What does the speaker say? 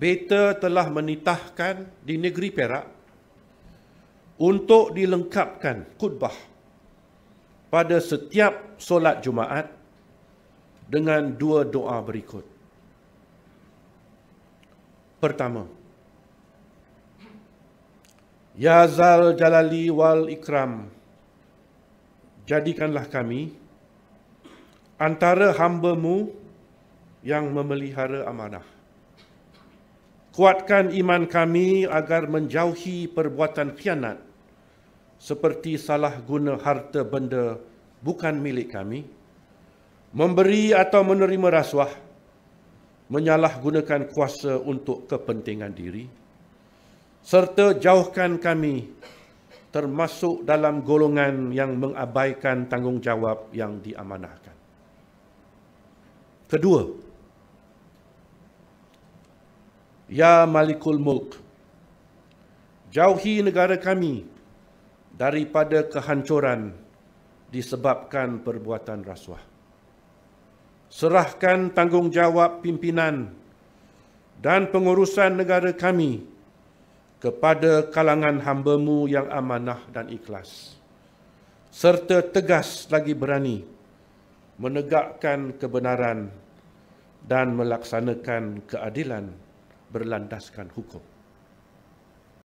beta telah menitahkan di negeri Perak untuk dilengkapkan khutbah pada setiap solat Jumaat dengan dua doa berikut. Pertama, Ya Zal Jalali Wal Ikram, jadikanlah kami antara hambaMu yang memelihara amanah kuatkan iman kami agar menjauhi perbuatan kianat seperti salah guna harta benda bukan milik kami, memberi atau menerima rasuah, menyalahgunakan kuasa untuk kepentingan diri, serta jauhkan kami termasuk dalam golongan yang mengabaikan tanggungjawab yang diamanahkan. Kedua, Ya Malikul Mulk Jauhi negara kami daripada kehancuran disebabkan perbuatan rasuah. Serahkan tanggungjawab pimpinan dan pengurusan negara kami kepada kalangan hambamu yang amanah dan ikhlas. Serta tegas lagi berani menegakkan kebenaran dan melaksanakan keadilan berlandaskan hukum.